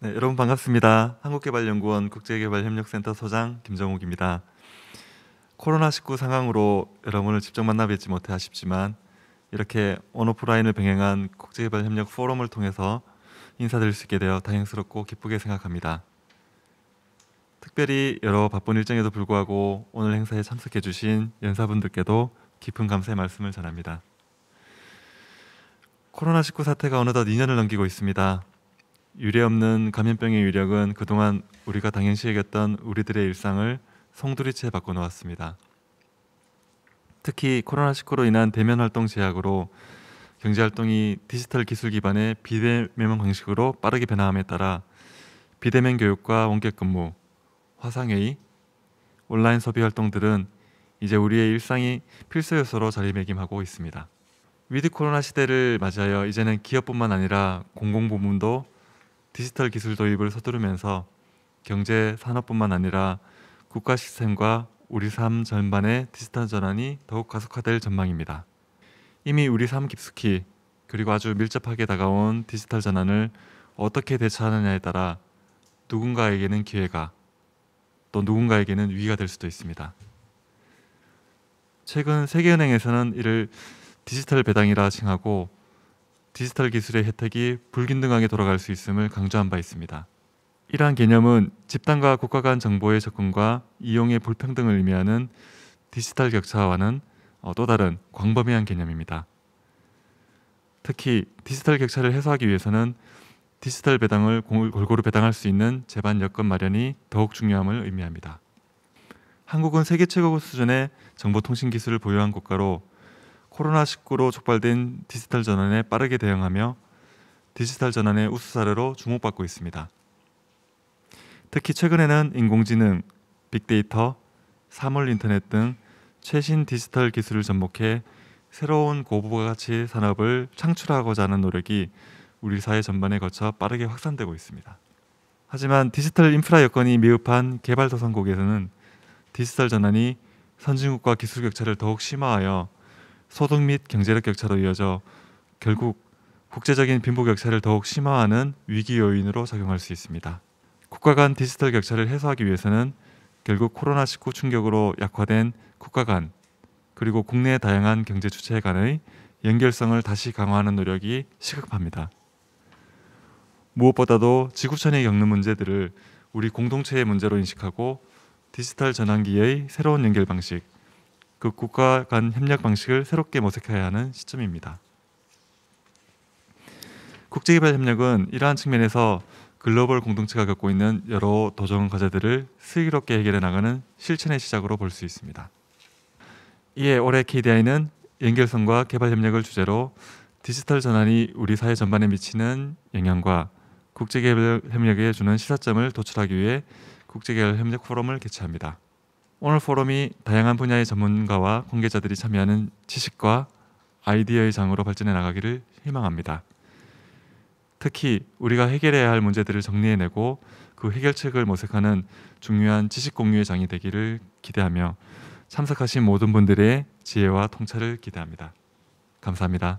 네, 여러분 반갑습니다. 한국개발연구원 국제개발협력센터 소장 김정욱입니다. 코로나19 상황으로 여러분을 직접 만나 뵙지 못해 아쉽지만 이렇게 온오프라인을 병행한 국제개발협력 포럼을 통해서 인사드릴 수 있게 되어 다행스럽고 기쁘게 생각합니다. 특별히 여러 바쁜 일정에도 불구하고 오늘 행사에 참석해 주신 연사분들께도 깊은 감사의 말씀을 전합니다. 코로나19 사태가 어느덧 2년을 넘기고 있습니다. 유례 없는 감염병의 위력은 그동안 우리가 당연시 여겼던 우리들의 일상을 송두리째 바꿔놓았습니다. 특히 코로나19로 인한 대면 활동 제약으로 경제 활동이 디지털 기술 기반의 비대면 방식으로 빠르게 변화함에 따라 비대면 교육과 원격 근무, 화상회의, 온라인 소비 활동들은 이제 우리의 일상이 필수 요소로 자리매김하고 있습니다. 위드 코로나 시대를 맞이하여 이제는 기업뿐만 아니라 공공부문도 디지털 기술 도입을 서두르면서 경제 산업뿐만 아니라 국가 시스템과 우리 삶 전반의 디지털 전환이 더욱 가속화될 전망입니다. 이미 우리 삶 깊숙이 그리고 아주 밀접하게 다가온 디지털 전환을 어떻게 대처하느냐에 따라 누군가에게는 기회가 또 누군가에게는 위기가 될 수도 있습니다. 최근 세계은행에서는 이를 디지털 배당이라 칭하고 디지털 기술의 혜택이 불균등하게 돌아갈 수 있음을 강조한 바 있습니다. 이러한 개념은 집단과 국가 간 정보의 접근과 이용의 불평등을 의미하는 디지털 격차와는 어, 또 다른 광범위한 개념입니다. 특히 디지털 격차를 해소하기 위해서는 디지털 배당을 골고루 배당할 수 있는 제반 여건 마련이 더욱 중요함을 의미합니다. 한국은 세계 최고 수준의 정보통신 기술을 보유한 국가로 코로나19로 촉발된 디지털 전환에 빠르게 대응하며 디지털 전환의 우수 사례로 주목받고 있습니다. 특히 최근에는 인공지능, 빅데이터, 사물 인터넷 등 최신 디지털 기술을 접목해 새로운 고부가가치 산업을 창출하고자 하는 노력이 우리 사회 전반에 거쳐 빠르게 확산되고 있습니다. 하지만 디지털 인프라 여건이 미흡한 개발도상국에서는 디지털 전환이 선진국과 기술 격차를 더욱 심화하여 소득 및 경제력 격차로 이어져 결국 국제적인 빈부 격차를 더욱 심화하는 위기 요인으로 작용할 수 있습니다. 국가 간 디지털 격차를 해소하기 위해서는 결국 코로나19 충격으로 약화된 국가 간 그리고 국내 다양한 경제 주체 간의 연결성을 다시 강화하는 노력이 시급합니다. 무엇보다도 지구촌이 겪는 문제들을 우리 공동체의 문제로 인식하고 디지털 전환기의 새로운 연결 방식, 그 국가 간 협력 방식을 새롭게 모색해야 하는 시점입니다. 국제개발 협력은 이러한 측면에서 글로벌 공동체가 겪고 있는 여러 도전 과제들을 슬기롭게 해결해 나가는 실천의 시작으로 볼 수 있습니다. 이에 올해 KDI는 연결성과 개발 협력을 주제로 디지털 전환이 우리 사회 전반에 미치는 영향과 국제개발 협력에 주는 시사점을 도출하기 위해 국제개발 협력 포럼을 개최합니다. 오늘 포럼이 다양한 분야의 전문가와 관계자들이 참여하는 지식과 아이디어의 장으로 발전해 나가기를 희망합니다. 특히 우리가 해결해야 할 문제들을 정리해내고 그 해결책을 모색하는 중요한 지식 공유의 장이 되기를 기대하며 참석하신 모든 분들의 지혜와 통찰을 기대합니다. 감사합니다.